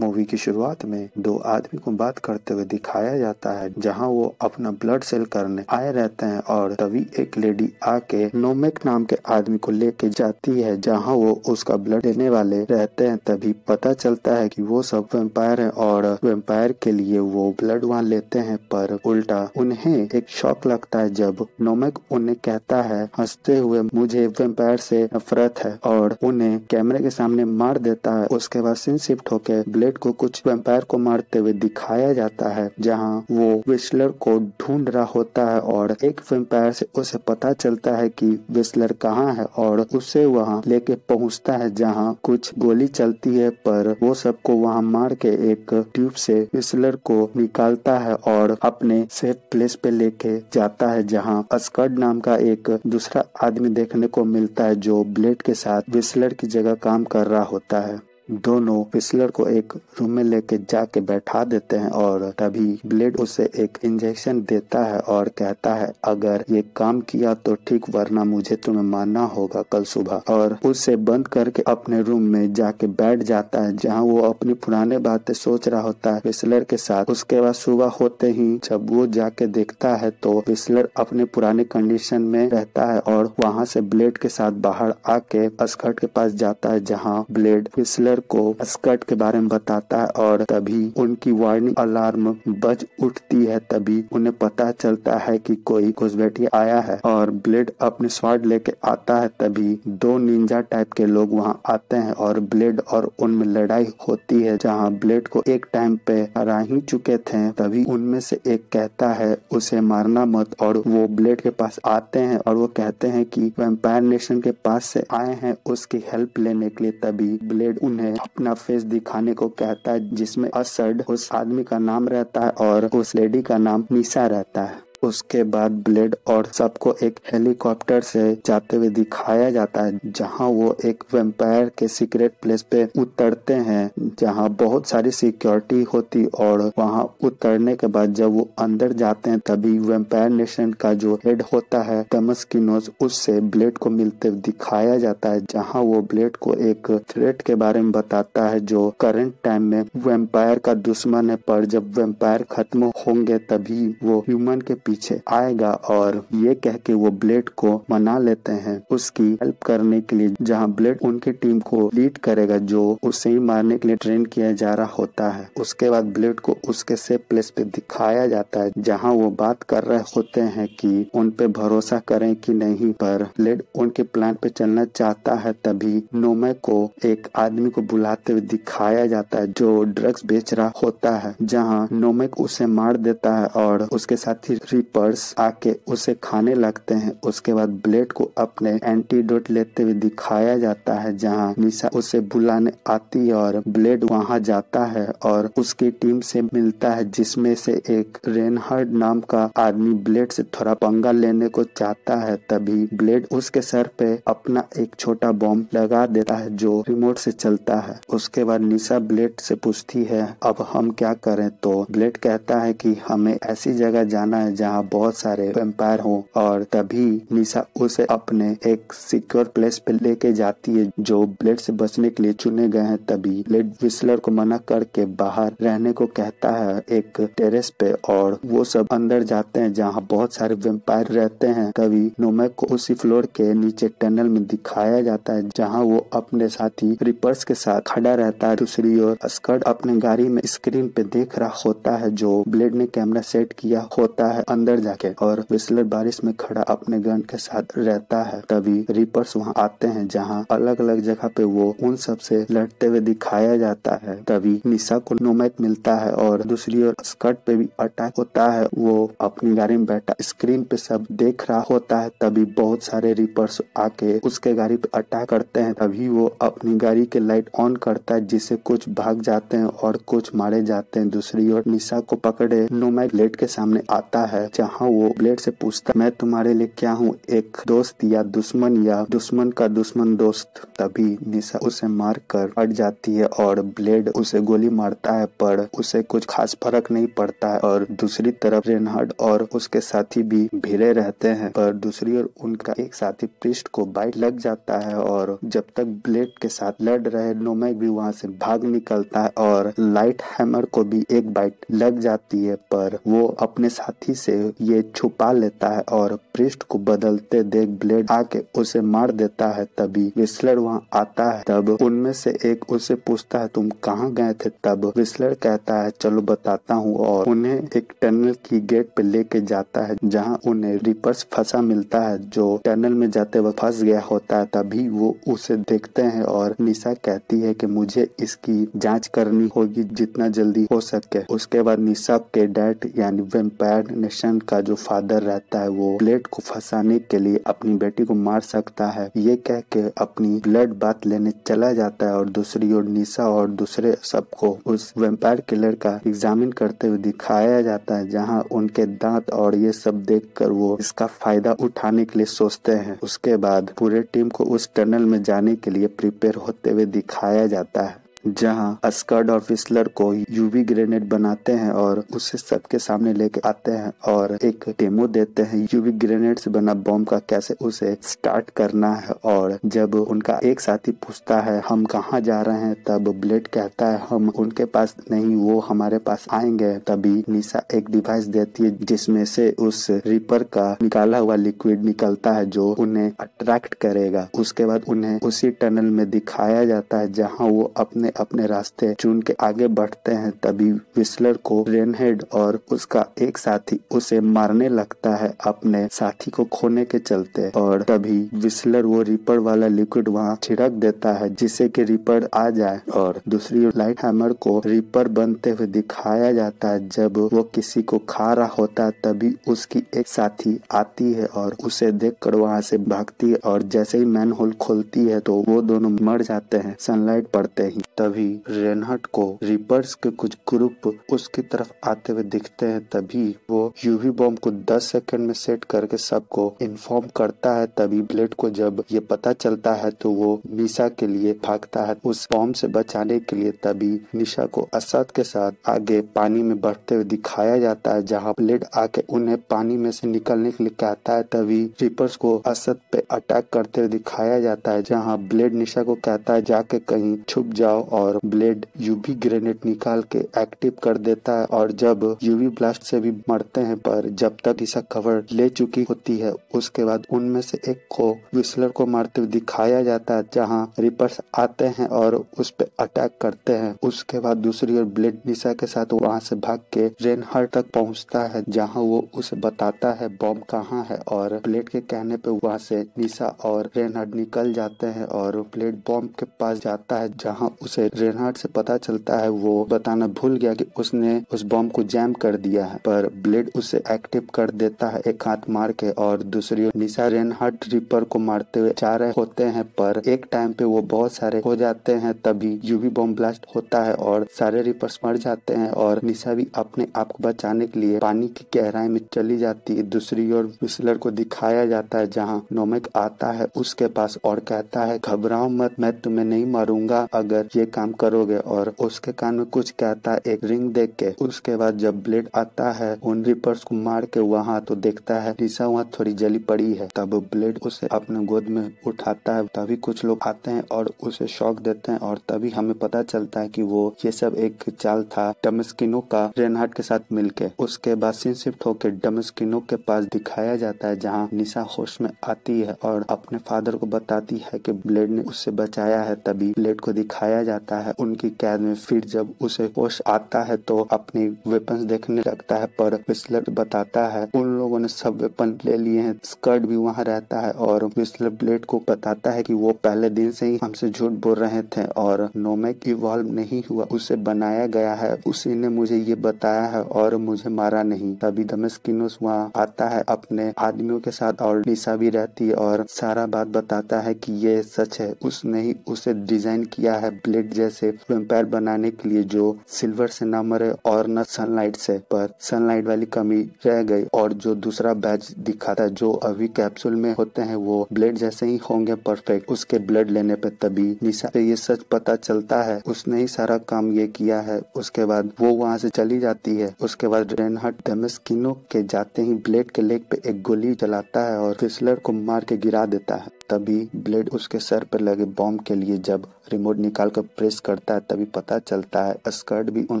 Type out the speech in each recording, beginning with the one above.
movie की शुरुआत में दो आदमी को बात करते हुए दिखाया जाता है जहां वो अपना ब्लड सेल करने आए रहते हैं और तभी एक लेडी आके नोमेक नाम के आदमी को लेके जाती है जहां वो उसका ब्लड लेने वाले रहते हैं तभी पता चलता है कि वो सब वेम्पायर हैं और वेम्पायर के लिए वो ब्लड वहां लेते हैं पर उल्टा उन्हें एक शौक लगता है जब नोमेक उन्हें कहता है हंसते हुए मुझे वेम्पायर से नफरत है और उन्हें कैमरे के सामने मार देता है उसके बाद सिंह शिफ्ट होकर ब्लेड डेविड को कुछ वेम्पायर को मारते हुए दिखाया जाता है जहाँ वो विस्लर को ढूंढ रहा होता है और एक वेम्पायर से उसे पता चलता है कि विस्लर कहाँ है और उसे वहाँ लेके पहुँचता है जहाँ कुछ गोली चलती है पर वो सबको वहाँ मार के एक ट्यूब से विस्लर को निकालता है और अपने सेफ प्लेस पे लेके जाता है जहाँ अस्कर्ड नाम का एक दूसरा आदमी देखने को मिलता है जो ब्लेड के साथ विस्लर की जगह काम कर रहा होता है दोनों पिस्लर को एक रूम में लेके जाके बैठा देते हैं और तभी ब्लेड उसे एक इंजेक्शन देता है और कहता है अगर ये काम किया तो ठीक वरना मुझे तुम्हें मानना होगा कल सुबह और उसे बंद करके अपने रूम में जाके बैठ जाता है जहाँ वो अपनी पुराने बातें सोच रहा होता है पिस्लर के साथ उसके बाद सुबह होते ही जब वो जाके देखता है तो पिस्लर अपने पुराने कंडीशन में रहता है और वहाँ से ब्लेड के साथ बाहर आके अस्कट के पास जाता है जहाँ ब्लेड पिस्लर ड्राइवर को स्कर्ट के बारे में बताता है और तभी उनकी वार्निंग अलार्म बज उठती है तभी उन्हें पता चलता है कि कोई बैठी आया है और ब्लेड अपने स्वाड लेके आता है तभी दो निंजा टाइप के लोग वहाँ आते हैं और ब्लेड और उनमें लड़ाई होती है जहाँ ब्लेड को एक टाइम पे हरा ही चुके थे तभी उनमें से एक कहता है उसे मारना मत और वो ब्लेड के पास आते हैं और वो कहते हैं कि वेम्पायर नेशन के पास से आए हैं उसकी हेल्प लेने के लिए तभी ब्लेड उन्हें में अपना फेस दिखाने को कहता है जिसमें असर्ड उस आदमी का नाम रहता है और उस लेडी का नाम निशा रहता है उसके बाद ब्लेड और सबको एक हेलीकॉप्टर से जाते हुए दिखाया जाता है जहां वो एक वेम्पायर के सीक्रेट प्लेस पे उतरते हैं जहां बहुत सारी सिक्योरिटी होती और वहां उतरने के बाद जब वो अंदर जाते हैं तभी वेम्पायर नेशन का जो हेड होता है तमस की नोज उससे ब्लेड को मिलते हुए दिखाया जाता है जहाँ वो ब्लेड को एक थ्रेट के बारे में बताता है जो करंट टाइम में वेम्पायर का दुश्मन है पर जब वेम्पायर खत्म होंगे तभी वो ह्यूमन के पीछे आएगा और ये कह के वो ब्लेड को मना लेते हैं उसकी हेल्प करने के लिए जहाँ ब्लेड उनकी टीम को लीड करेगा जो उसे मारने के लिए ट्रेन किया जा रहा होता है उसके बाद ब्लेड को उसके सेफ प्लेस पे दिखाया जाता है जहाँ वो बात कर रहे होते हैं कि उन पे भरोसा करें कि नहीं पर ब्लेड उनके प्लान पे चलना चाहता है तभी नोमे को एक आदमी को बुलाते हुए दिखाया जाता है जो ड्रग्स बेच रहा होता है जहाँ नोमेक उसे मार देता है और उसके साथ ही क्रीपर्स पर्स आके उसे खाने लगते हैं उसके बाद ब्लेड को अपने एंटीडोट लेते हुए दिखाया जाता है जहाँ मिसा उसे बुलाने आती है और ब्लेड वहां जाता है और उसकी टीम से मिलता है जिसमें से एक रेनहार्ड नाम का आदमी ब्लेड से थोड़ा पंगा लेने को चाहता है तभी ब्लेड उसके सर पे अपना एक छोटा बॉम्ब लगा देता है जो रिमोट से चलता है उसके बाद निशा ब्लेड से पूछती है अब हम क्या करें तो ब्लेड कहता है कि हमें ऐसी जगह जाना है जहाँ जहाँ बहुत सारे वेम्पायर हों और तभी निशा उसे अपने एक सिक्योर प्लेस पे लेके जाती है जो ब्लेड से बचने के लिए चुने गए हैं तभी ब्लेड विस्लर को मना करके बाहर रहने को कहता है एक टेरेस पे और वो सब अंदर जाते हैं जहाँ बहुत सारे वेम्पायर रहते हैं तभी नोमैक को उसी फ्लोर के नीचे टनल में दिखाया जाता है जहाँ वो अपने साथी रिपर्स के साथ खड़ा रहता है दूसरी ओर स्कर्ट अपने गाड़ी में स्क्रीन पे देख रहा होता है जो ब्लेड ने कैमरा सेट किया होता है अंदर जाके और विस्लर बारिश में खड़ा अपने गन के साथ रहता है तभी रिपर्स वहाँ आते हैं जहाँ अलग अलग जगह पे वो उन सब से लड़ते हुए दिखाया जाता है तभी निशा को नोमैक मिलता है और दूसरी ओर स्कर्ट पे भी अटैक होता है वो अपनी गाड़ी में बैठा स्क्रीन पे सब देख रहा होता है तभी बहुत सारे रिपर्स आके उसके गाड़ी पे अटैक करते हैं तभी वो अपनी गाड़ी के लाइट ऑन करता है जिससे कुछ भाग जाते हैं और कुछ मारे जाते हैं दूसरी ओर निशा को पकड़े नोमैक लेट के सामने आता है जहाँ वो ब्लेड से पूछता मैं तुम्हारे लिए क्या हूँ एक दोस्त या दुश्मन या दुश्मन का दुश्मन दोस्त तभी निशा उसे मार कर अट जाती है और ब्लेड उसे गोली मारता है पर उसे कुछ खास फर्क नहीं पड़ता है और दूसरी तरफ रेनहार्ड और उसके साथी भी भिड़े रहते हैं पर दूसरी ओर उनका एक साथी पृष्ठ को बाइट लग जाता है और जब तक ब्लेड के साथ लड़ रहे नोमैक भी वहाँ से भाग निकलता है और लाइट हैमर को भी एक बाइट लग जाती है पर वो अपने साथी से ये छुपा लेता है और पृष्ठ को बदलते देख ब्लेड आके उसे मार देता है तभी विस्लर वहाँ आता है तब उनमें से एक उसे पूछता है तुम कहाँ गए थे तब विस्लर कहता है चलो बताता हूँ और उन्हें एक टनल की गेट पे लेके जाता है जहाँ उन्हें रिपर्स फंसा मिलता है जो टनल में जाते वक्त फंस गया होता है तभी वो उसे देखते हैं और निशा कहती है कि मुझे इसकी जांच करनी होगी जितना जल्दी हो सके उसके बाद निशा के डैड यानी वेम्पायर ने पेशेंट का जो फादर रहता है वो ब्लेड को फंसाने के लिए अपनी बेटी को मार सकता है ये कह के अपनी ब्लड बात लेने चला जाता है और दूसरी ओर निशा और दूसरे सबको उस वेम्पायर किलर का एग्जामिन करते हुए दिखाया जाता है जहाँ उनके दांत और ये सब देख वो इसका फायदा उठाने के लिए सोचते हैं उसके बाद पूरे टीम को उस टनल में जाने के लिए प्रिपेयर होते हुए दिखाया जाता है जहां अस्कर्ड और फिसलर को यूवी ग्रेनेड बनाते हैं और उसे सबके सामने लेके आते हैं और एक डेमो देते हैं यूवी ग्रेनेड से बना बॉम्ब का कैसे उसे स्टार्ट करना है और जब उनका एक साथी पूछता है हम कहाँ जा रहे हैं तब ब्लेड कहता है हम उनके पास नहीं वो हमारे पास आएंगे तभी निशा एक डिवाइस देती है जिसमे से उस रिपर का निकाला हुआ लिक्विड निकलता है जो उन्हें अट्रैक्ट करेगा उसके बाद उन्हें उसी टनल में दिखाया जाता है जहाँ वो अपने अपने अपने रास्ते चुन के आगे बढ़ते हैं तभी विस्लर को रेनहेड और उसका एक साथी उसे मारने लगता है अपने साथी को खोने के चलते और तभी विस्लर वो रिपर वाला लिक्विड वहाँ छिड़क देता है जिससे कि रिपर आ जाए और दूसरी लाइट हैमर को रिपर बनते हुए दिखाया जाता है जब वो किसी को खा रहा होता है तभी उसकी एक साथी आती है और उसे देख कर वहाँ से भागती है और जैसे ही मैन होल खोलती है तो वो दोनों मर जाते हैं सनलाइट पड़ते ही तभी रेनहट को रिपर्स के कुछ ग्रुप उसकी तरफ आते हुए दिखते हैं तभी वो यूवी बॉम्ब को 10 सेकंड में सेट करके सबको इन्फॉर्म करता है तभी ब्लेड को जब ये पता चलता है तो वो निशा के लिए भागता है उस बॉम्ब से बचाने के लिए तभी निशा को असद के साथ आगे पानी में बढ़ते हुए दिखाया जाता है जहाँ ब्लेड आके उन्हें पानी में से निकलने के लिए कहता है तभी रिपर्स को असद पे अटैक करते हुए दिखाया जाता है जहाँ ब्लेड निशा को कहता है जाके कहीं छुप जाओ और ब्लेड यूवी ग्रेनेड निकाल के एक्टिव कर देता है और जब यूवी ब्लास्ट से भी मरते हैं पर जब तक ईसा कवर ले चुकी होती है उसके बाद उनमें से एक को विस्लर को मारते हुए दिखाया जाता है जहाँ रिपर्स आते हैं और उस पर अटैक करते हैं उसके बाद दूसरी ओर ब्लेड निशा के साथ वहाँ से भाग के रेनहार्ड तक पहुँचता है जहाँ वो उसे बताता है बॉम्ब कहाँ है और ब्लेड के कहने पे वहाँ से निशा और रेनहार्ड निकल जाते हैं और ब्लेड बॉम्ब के पास जाता है जहाँ उसे से रेनहार्ट से पता चलता है वो बताना भूल गया कि उसने उस बॉम्ब को जैम कर दिया है पर ब्लेड उसे एक्टिव कर देता है एक हाथ मार के और दूसरी ओर निशा रेनहार्ट रिपर को मारते हुए जा रहे होते हैं पर एक टाइम पे वो बहुत सारे हो जाते हैं तभी यूवी बॉम्ब ब्लास्ट होता है और सारे रिपर्स मर जाते हैं और निशा भी अपने आप को बचाने के लिए पानी की गहराई में चली जाती है दूसरी ओर विस्लर को दिखाया जाता है जहाँ नोमेक आता है उसके पास और कहता है घबराओ मत मैं तुम्हें नहीं मारूंगा अगर ये काम करोगे और उसके कान में कुछ कहता है एक रिंग देख के उसके बाद जब ब्लेड आता है उन रिपर्स को मार के वहाँ तो देखता है निशा वहाँ थोड़ी जली पड़ी है तब ब्लेड उसे अपने गोद में उठाता है तभी कुछ लोग आते हैं और उसे शौक देते हैं और तभी हमें पता चलता है कि वो ये सब एक चाल था डमस्किनो का रेनहार्ट के साथ मिलके उसके बाद सीन शिफ्ट होकर डमस्किनो के पास दिखाया जाता है जहाँ निशा होश में आती है और अपने फादर को बताती है कि ब्लेड ने उससे बचाया है तभी ब्लेड को दिखाया जाता जाता है उनकी कैद में फिर जब उसे होश आता है तो अपनी वेपन देखने लगता है पर विस्लर बताता है उन लोगों ने सब वेपन ले लिए हैं स्कर्ट भी वहाँ रहता है और विस्लर ब्लेड को बताता है कि वो पहले दिन से ही हमसे झूठ बोल रहे थे और नोमेक इवॉल्व नहीं हुआ उसे बनाया गया है उसी ने मुझे ये बताया है और मुझे मारा नहीं तभी दमस्किनोस वहाँ आता है अपने आदमियों के साथ और निशा भी रहती है और सारा बात बताता है कि ये सच है उसने ही उसे डिजाइन किया है ब्लेड जैसे वेम्पायर बनाने के लिए जो सिल्वर से न मरे और न सनलाइट से पर सनलाइट वाली कमी रह गई और जो दूसरा बैच दिखाता जो अभी कैप्सूल में होते हैं वो ब्लेड जैसे ही होंगे परफेक्ट उसके ब्लड लेने पे तभी निशा पे ये सच पता चलता है उसने ही सारा काम ये किया है उसके बाद वो वहाँ से चली जाती है उसके बाद रेनहट डेमेस्किनो के जाते ही ब्लेड के लेग पे एक गोली चलाता है और फिसलर को मार के गिरा देता है तभी ब्लेड उसके सर पर लगे बॉम्ब के लिए जब रिमोट निकाल कर प्रेस करता है तभी पता चलता है स्कर्ट भी उन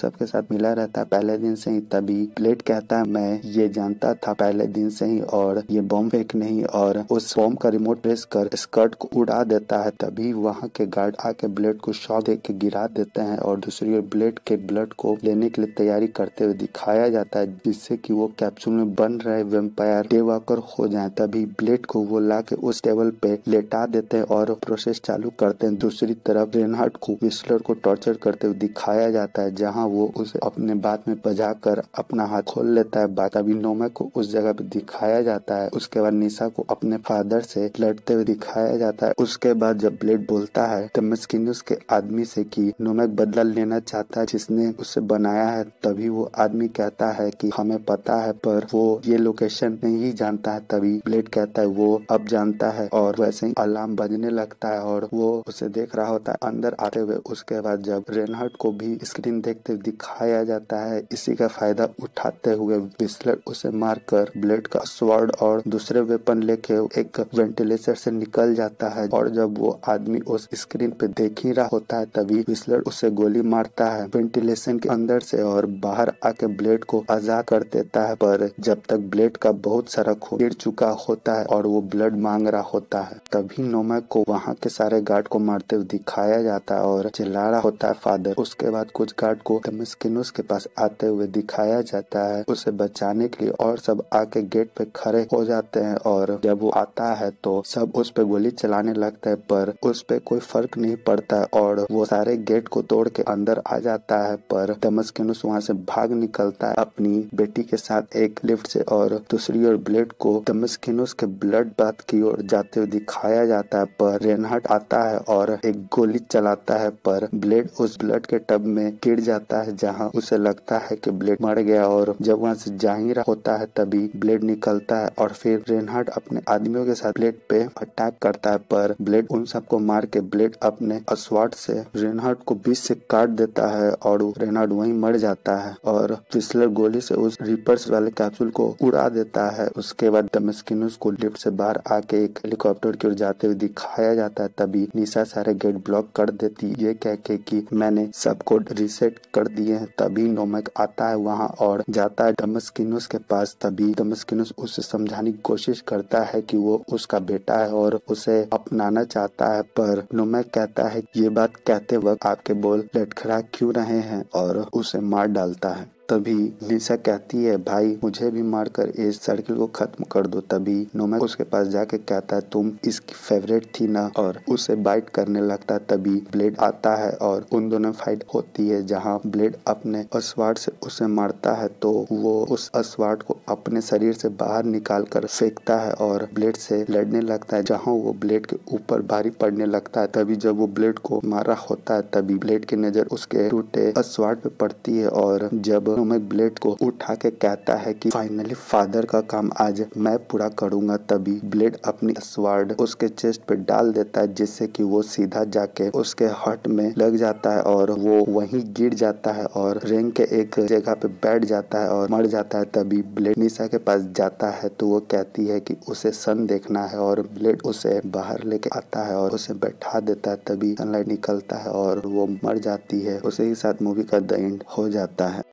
सब के साथ मिला रहता है पहले दिन से ही तभी ब्लेड कहता है मैं ये जानता था पहले दिन से ही और ये बॉम्ब फेंक नहीं और उस बॉम्ब का रिमोट प्रेस कर स्कर्ट को उड़ा देता है तभी वहाँ के गार्ड आके ब्लेड को शॉक दे के गिरा देते हैं और दूसरी ओर ब्लेड के ब्लड को लेने के लिए तैयारी करते हुए दिखाया जाता है जिससे की वो कैप्सूल में बन रहे वेम्पायर डेवाकर हो जाए तभी ब्लेड को वो ला के उस टेबल पे लेटा देते हैं और प्रोसेस चालू करते हैं दूसरी तरफ रेनहार्ट को विस्लर को टॉर्चर करते हुए दिखाया जाता है जहाँ वो उसे अपने बात में बजा कर अपना हाथ खोल लेता है बात अभी नोमा को उस जगह पे दिखाया जाता है उसके बाद निशा को अपने फादर से लड़ते हुए दिखाया जाता है उसके बाद जब ब्लेड बोलता है तब मस्किनस के आदमी से कि नोमैक बदला लेना चाहता है जिसने उसे बनाया है तभी वो आदमी कहता है कि हमें पता है पर वो ये लोकेशन नहीं जानता है तभी ब्लेड कहता है वो अब जानता है और वैसे ही अलार्म बजने लगता है और वो उसे देख रहा होता है अंदर आते हुए उसके बाद जब रेनहार्ट को भी स्क्रीन देखते दिखाया जाता है इसी का फायदा उठाते हुए विस्लर उसे मारकर ब्लेड का स्वॉर्ड और दूसरे वेपन लेके एक वेंटिलेटर से निकल जाता है और जब वो आदमी उस स्क्रीन पे देख ही रहा होता है तभी विस्लर उसे गोली मारता है वेंटिलेशन के अंदर से और बाहर आके ब्लेड को आजाद कर देता है पर जब तक ब्लेड का बहुत सारा खून गिर चुका होता है और वो ब्लड मांग रहा होता है है तभी नोमैक को वहाँ के सारे गार्ड को मारते हुए दिखाया जाता है और चिल्ला रहा होता है फादर उसके बाद कुछ गार्ड को दमिस्किनुस के पास आते हुए दिखाया जाता है उसे बचाने के लिए और सब आके गेट पे खड़े हो जाते हैं और जब वो आता है तो सब उस पर गोली चलाने लगता है पर उस पर कोई फर्क नहीं पड़ता और वो सारे गेट को तोड़ के अंदर आ जाता है पर दमस्किनुस वहाँ से भाग निकलता है अपनी बेटी के साथ एक लिफ्ट से और दूसरी ओर ब्लेड को दमस्किनुस के ब्लड बात की ओर जाते हुए दिखाया जाता है पर रेनहार्ट आता है और एक गोली चलाता है पर ब्लेड उस ब्लड के टब में गिर जाता है जहाँ उसे लगता है कि ब्लेड मर गया और जब वहाँ से जाहिर होता है तभी ब्लेड निकलता है और फिर रेनहार्ट अपने आदमियों के साथ ब्लेड पे अटैक करता है पर ब्लेड उन सबको मार के ब्लेड अपने अस्वाट से रेनहार्ट को बीच से काट देता है और रेनहार्ट वहीं मर जाता है और फिसलर गोली से उस रिपर्स वाले कैप्सूल को उड़ा देता है उसके बाद दमस्किन को लिफ्ट से बाहर आके एक हेलीकॉप्टर डॉक्टर की ओर जाते हुए दिखाया जाता है तभी निशा सारे गेट ब्लॉक कर देती ये कह के कि मैंने सबको रिसेट कर दिए हैं तभी नोमक आता है वहाँ और जाता है डमस्किनुस के पास तभी डमस्किनुस उसे समझाने की कोशिश करता है कि वो उसका बेटा है और उसे अपनाना चाहता है पर नोमक कहता है ये बात कहते वक्त आपके बोल लटखड़ा क्यों रहे हैं और उसे मार डालता है तभी निशा कहती है भाई मुझे भी मारकर इस सर्किल को खत्म कर दो तभी नोमे उसके पास जाके कहता है तुम इसकी फेवरेट थी ना और उसे बाइट करने लगता है तभी ब्लेड आता है और उन दोनों फाइट होती है जहाँ ब्लेड अपने अस्वार्ड से उसे मारता है तो वो उस अस्वार्ड को अपने शरीर से बाहर निकाल कर फेंकता है और ब्लेड से लड़ने लगता है जहाँ वो ब्लेड के ऊपर भारी पड़ने लगता है तभी जब वो ब्लेड को मारा होता है तभी ब्लेड की नजर उसके टूटे अस्वार्ड पे पड़ती है और जब दोनों में ब्लेड को उठा के कहता है कि फाइनली फादर का काम आज मैं पूरा करूंगा तभी ब्लेड अपनी स्वार्ड उसके चेस्ट पे डाल देता है जिससे कि वो सीधा जाके उसके हट में लग जाता है और वो वहीं गिर जाता है और रेंग के एक जगह पे बैठ जाता है और मर जाता है तभी ब्लेड निशा के पास जाता है तो वो कहती है कि उसे सन देखना है और ब्लेड उसे बाहर लेके आता है और उसे बैठा देता है तभी सनलाइट निकलता है और वो मर जाती है उसी के साथ मूवी का द एंड हो जाता है